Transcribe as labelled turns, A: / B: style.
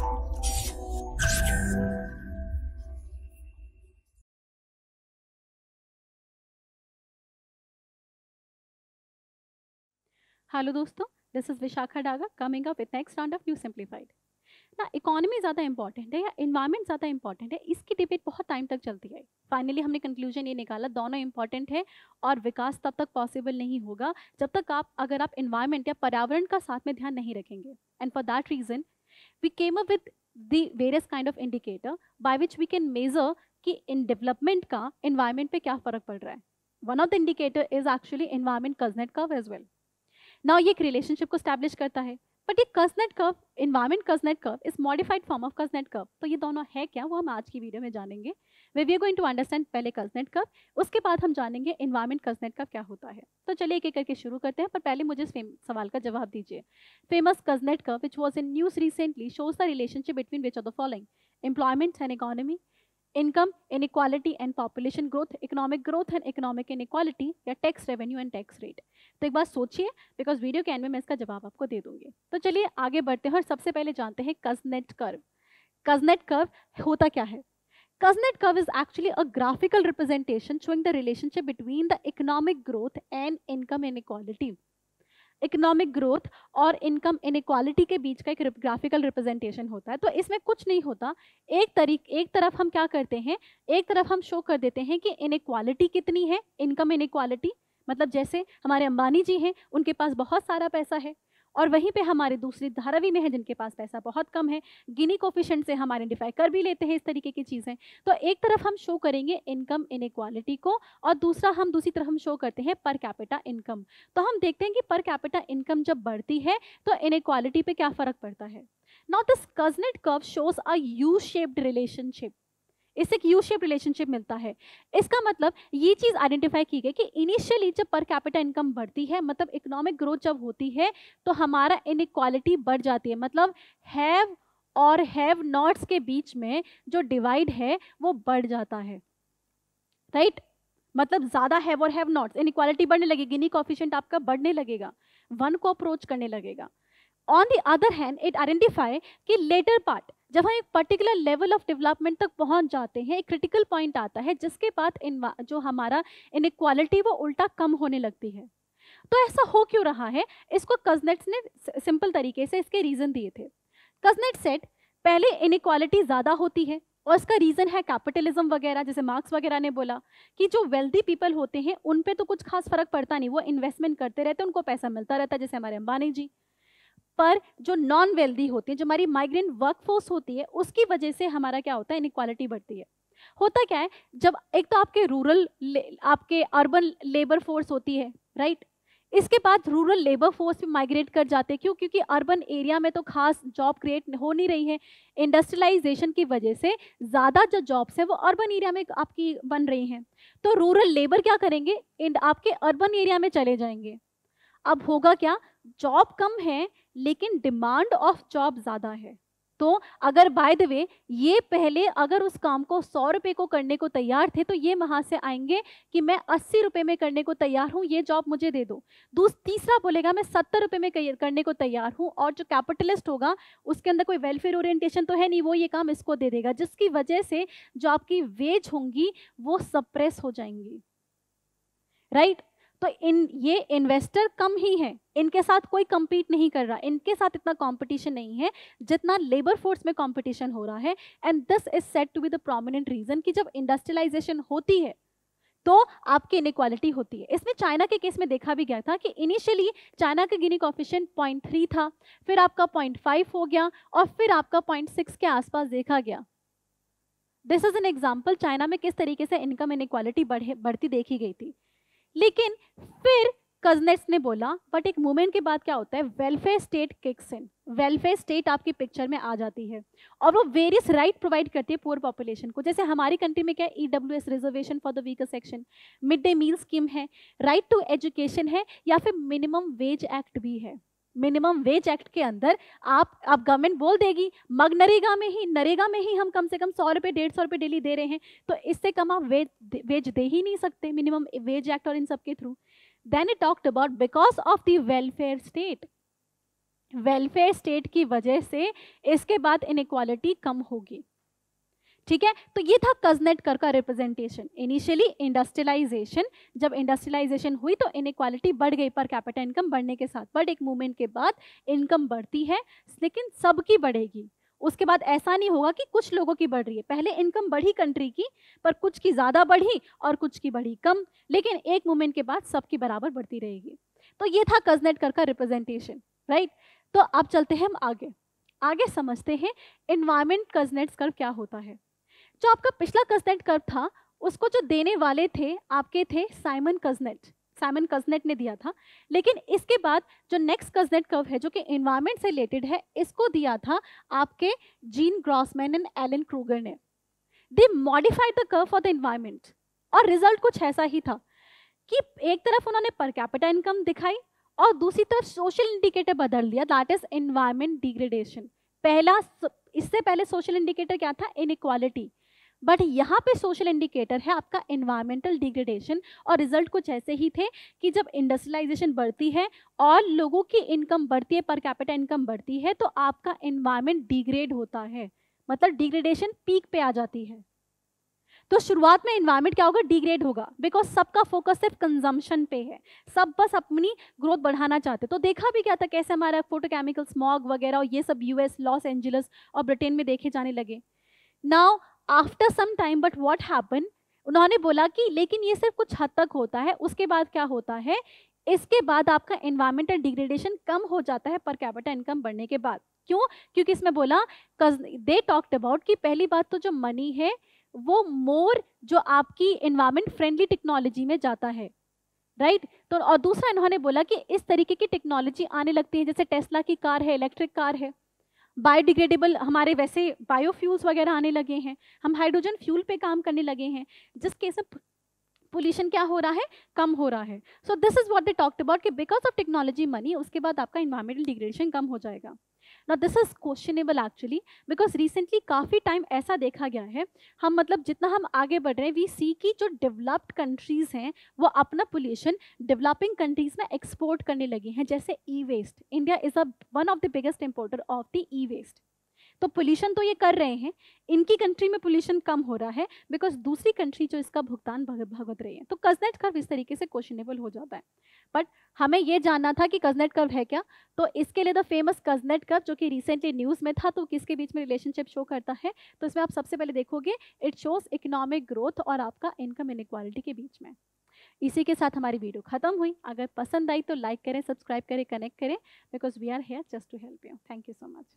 A: Hello दोस्तों this is Vishakha Daga coming up with next round of new simplified ना economy ज़्यादा important है या इन्वायरमेंट ज़्यादा इंपॉर्टेंट है इसकी डिबेट बहुत टाइम तक चलती है फाइनली हमने कंक्लूजन ये निकाला दोनों इंपॉर्टेंट है और विकास तब तक पॉसिबल नहीं होगा जब तक आप अगर आप इन्वायरमेंट या पर्यावरण का साथ में ध्यान नहीं रखेंगे and for that reason we came up with the various kind of indicator by which we can measure ki in development ka environment pe kya farak pad raha hai one of the indicator is actually environment cousin curve as well now ye एक relationship ko establish karta hai but ये Kuznets curve environment Kuznets curve is modified form of Kuznets curve तो ये दोनों है क्या वो हम आज की वीडियो में जानेंगे वे वी गोइंग टू अंडरस्टैंड पहले कर्सनेट कर्व उसके बाद हम जानेंगे इन्वायरमेंट कर्सनेट कर्व क्या होता है तो चलिए एक एक करके शुरू करते हैं पर पहले मुझे इस सवाल का जवाब दीजिए famous Kuznets curve which was in news recently shows the relationship between which of the following employment and economy income inequality and population growth growth growth and economic inequality या tax revenue and tax rate तो एक बार सोचिए because video के and में मैं इसका जवाब आपको दे दूंगी तो चलिए आगे बढ़ते हैं और सबसे पहले जानते हैं कजनेट कर्व कजनेट कर्व होता क्या है Kuznets curve is actually a graphical representation showing the relationship between the economic growth and income in inequality economic growth और इनकम इनक्वालिटी के बीच का एक ग्राफिकल रिप्रेजेंटेशन होता है तो इसमें कुछ नहीं होता एक तरीक एक तरफ हम क्या करते हैं एक तरफ हम शो कर देते हैं कि इनक्वालिटी कितनी है इनकम इनक्वालिटी मतलब जैसे हमारे अंबानी जी हैं उनके पास बहुत सारा पैसा है और वहीं पे हमारे दूसरी धारावी में है जिनके पास पैसा बहुत कम है गिनी कोफिशेंट से हम आइडेंटिफाई कर भी लेते हैं इस तरीके की चीज़ें तो एक तरफ हम शो करेंगे इनकम इन को और दूसरा हम दूसरी तरफ हम शो करते हैं पर कैपिटा इनकम तो हम देखते हैं कि पर कैपिटा इनकम जब बढ़ती है तो इन पे क्या फ़र्क पड़ता है not this Kuznets curve shows a U shaped relationship इससे एक यू शेप रिलेशनशिप मिलता है इसका मतलब ये चीज़ आइडेंटिफाई की गई कि इनिशियली जब पर कैपिटल इनकम बढ़ती है मतलब इकोनॉमिक ग्रोथ जब होती है तो हमारा इन बढ़ जाती है मतलब हैव और हैव नॉट्स के बीच में जो डिवाइड है वो बढ़ जाता है राइट right? मतलब ज़्यादा हैव और हैव नॉट्स इनक्वालिटी बढ़ने लगेगी गिनी कॉफिशेंट आपका बढ़ने लगेगा वन को अप्रोच करने लगेगा on the other hand it identify कि लेटर पार्ट जब हम एक पर्टिकुलर लेवल ऑफ डेवलपमेंट तक पहुंच जाते हैं एक क्रिटिकल पॉइंट आता है जिसके बाद जो हमारा इनक्वालिटी वो उल्टा कम होने लगती है तो ऐसा हो क्यों रहा है इसको कजनेट्स ने सिंपल तरीके से इसके रीज़न दिए थे कजनेट सेट पहले इनक्वालिटी ज़्यादा होती है और इसका रीज़न है कैपिटलिज्म वगैरह जैसे मार्क्स वगैरह ने बोला कि जो वेल्दी पीपल होते हैं उन पर तो कुछ खास फर्क पड़ता नहीं वो इन्वेस्टमेंट करते रहते उनको पैसा मिलता रहता जैसे हमारे अंबानी जी पर जो नॉन वेल्दी होती है जो हमारी माइग्रेंट वर्कफोर्स होती है उसकी वजह से हमारा क्या होता है इनक्वालिटी बढ़ती है होता क्या है जब एक तो आपके रूरल आपके अर्बन लेबर फोर्स होती है राइट इसके बाद रूरल लेबर फोर्स भी माइग्रेट कर जाते हैं क्यों क्योंकि अर्बन एरिया में तो खास जॉब क्रिएट हो नहीं रही है इंडस्ट्रियलाइजेशन की वजह से ज़्यादा जो जॉब्स है वो अर्बन एरिया में आपकी बन रही हैं तो रूरल लेबर क्या करेंगे आपके अर्बन एरिया में चले जाएंगे अब होगा क्या जॉब कम है लेकिन डिमांड ऑफ जॉब ज़्यादा है तो अगर बाय द वे ये पहले अगर उस काम को सौ रुपये को करने को तैयार थे तो ये वहाँ से आएंगे कि मैं अस्सी रुपये में करने को तैयार हूँ ये जॉब मुझे दे दो दूसरा तीसरा बोलेगा मैं सत्तर रुपये में करने को तैयार हूँ और जो कैपिटलिस्ट होगा उसके अंदर कोई वेलफेयर ओरिएंटेशन तो है नहीं वो ये काम इसको दे देगा जिसकी वजह से जो आपकी वेज होंगी वो सप्रेस हो जाएंगी राइट तो इन ये इन्वेस्टर कम ही हैं इनके साथ कोई कम्पीट नहीं कर रहा इनके साथ इतना कॉम्पिटिशन नहीं है जितना लेबर फोर्स में कॉम्पिटिशन हो रहा है and this is set to be the prominent reason कि जब इंडस्ट्रियलाइजेशन होती है तो आपकी इनक्वालिटी होती है इसमें चाइना के केस में देखा भी गया था कि इनिशियली चाइना का गिनी कॉफिशन पॉइंट थ्री था फिर आपका पॉइंट फाइव हो गया और फिर आपका पॉइंट सिक्स के आसपास देखा गया this is an example China में किस तरीके से इनकम इनक्वालिटी बढ़ती देखी गई थी लेकिन फिर कजनेट्स ने बोला बट एक मूवमेंट के बाद क्या होता है welfare state kicks in welfare state आपकी पिक्चर में आ जाती है और वो वेरियस राइट प्रोवाइड करती है पुअर पॉपुलेशन को जैसे हमारी कंट्री में क्या है E W S reservation for the weaker section mid day meal scheme है राइट टू एजुकेशन है या फिर मिनिमम वेज एक्ट भी है मिनिमम वेज एक्ट के अंदर आप आप गवर्नमेंट बोल देगी मग नरेगा में ही नरेगा में ही हम कम से कम सौ रुपये डेढ़ सौ रुपये डेली दे रहे हैं तो इससे कम आप वेज वेज दे ही नहीं सकते मिनिमम वेज एक्ट और इन सब के through then it talked about because of the welfare state welfare state की वजह से इसके बाद इनक्वालिटी कम होगी ठीक है तो ये था कजनेट कर का रिप्रेजेंटेशन इनिशियली इंडस्ट्रियलाइजेशन जब इंडस्ट्रियलाइजेशन हुई तो इन बढ़ गई पर कैपिटल इनकम बढ़ने के साथ बट एक मूवमेंट के बाद इनकम बढ़ती है लेकिन सबकी बढ़ेगी उसके बाद ऐसा नहीं होगा कि कुछ लोगों की बढ़ रही है पहले इनकम बढ़ी कंट्री की पर कुछ की ज़्यादा बढ़ी और कुछ की बढ़ी कम लेकिन एक मूवमेंट के बाद सबकी बराबर बढ़ती रहेगी तो ये था कजनेट कर का रिप्रेजेंटेशन राइट तो अब चलते हैं हम आगे आगे समझते हैं इन्वायरमेंट कजनेट्स कर क्या होता है जो आपका पिछला कजनेट कर्व था उसको जो देने वाले थे आपके थे साइमन कजनेट साइमन कजनेट ने दिया था लेकिन इसके बाद जो नेक्स्ट कजनेट कर्व है जो कि इन्वायरमेंट से रिलेटेड है इसको दिया था आपके Gene Grossman and Alan Krueger ने they modified the curve for the environment और रिजल्ट कुछ ऐसा ही था कि एक तरफ उन्होंने पर कैपिटा इनकम दिखाई और दूसरी तरफ सोशल इंडिकेटर बदल दिया दैट इज इन्वायरमेंट डिग्रेडेशन पहला इससे पहले सोशल इंडिकेटर क्या था इनक्वालिटी बट यहाँ पे सोशल इंडिकेटर है आपका इन्वायरमेंटल डिग्रेडेशन और रिजल्ट कुछ ऐसे ही थे कि जब इंडस्ट्रियलाइजेशन बढ़ती है और लोगों की इनकम बढ़ती है पर कैपिटल इनकम बढ़ती है तो आपका इन्वायरमेंट डिग्रेड होता है मतलब डिग्रेडेशन पीक पे आ जाती है तो शुरुआत में इन्वायरमेंट क्या होगा डिग्रेड होगा बिकॉज सबका फोकस सिर्फ कंजम्पशन पे है सब बस अपनी ग्रोथ बढ़ाना चाहते तो देखा भी क्या था कैसे हमारा फोटोकेमिकल स्मॉग वगैरह और ये सब यूएस लॉस एंजल्स और ब्रिटेन में देखे जाने लगे now after some time but what happen उन्होंने बोला कि लेकिन ये सिर्फ कुछ हद तक होता है उसके बाद क्या होता है इसके बाद आपका इन्वायरमेंटल डिग्रेडेशन कम हो जाता है पर कैपिटल इनकम बढ़ने के बाद क्यों क्योंकि इसमें बोला दे टॉक्ट अबाउट कि पहली बात तो जो मनी है वो मोर जो आपकी इन्वायरमेंट फ्रेंडली टेक्नोलॉजी में जाता है राइट right? तो और दूसरा इन्होंने बोला कि इस तरीके की टेक्नोलॉजी आने लगती है जैसे टेस्ला की कार है इलेक्ट्रिक कार है बायोडिग्रेडेबल हमारे वैसे बायोफ्यूल्स वगैरह आने लगे हैं हम हाइड्रोजन फ्यूल पे काम करने लगे हैं जिसके सब पोल्यूशन क्या हो रहा है कम हो रहा है so this is what they talked about कि बिकॉज ऑफ टेक्नोलॉजी मनी उसके बाद आपका इन्वायरमेंटल डिग्रेडेशन कम हो जाएगा ना this is questionable actually because recently काफ़ी टाइम ऐसा देखा गया है हम मतलब जितना हम आगे बढ़ रहे हैं वी सी की जो डेवलप्ड कंट्रीज़ हैं वो अपना पोल्यूशन डेवलपिंग कंट्रीज़ में एक्सपोर्ट करने लगी हैं जैसे E waste India is a one of the biggest importer of the E waste तो पोल्यूशन तो ये कर रहे हैं इनकी कंट्री में पोल्यूशन कम हो रहा है बिकॉज दूसरी कंट्री जो इसका भुगतान भगत रही है तो कजनेट कर्व इस तरीके से क्वेश्चनेबल हो जाता है बट हमें ये जानना था कि कजनेट कर्व है क्या तो इसके लिए द फेमस कजनेट कर्व जो कि रिसेंटली न्यूज़ में था तो किसके बीच में रिलेशनशिप शो करता है तो इसमें आप सबसे पहले देखोगे इट शोज इकोनॉमिक ग्रोथ और आपका इनकम इनक्वालिटी के बीच में इसी के साथ हमारी वीडियो खत्म हुई अगर पसंद आई तो लाइक करें सब्सक्राइब करें कनेक्ट करें because we are here just to help you thank you so much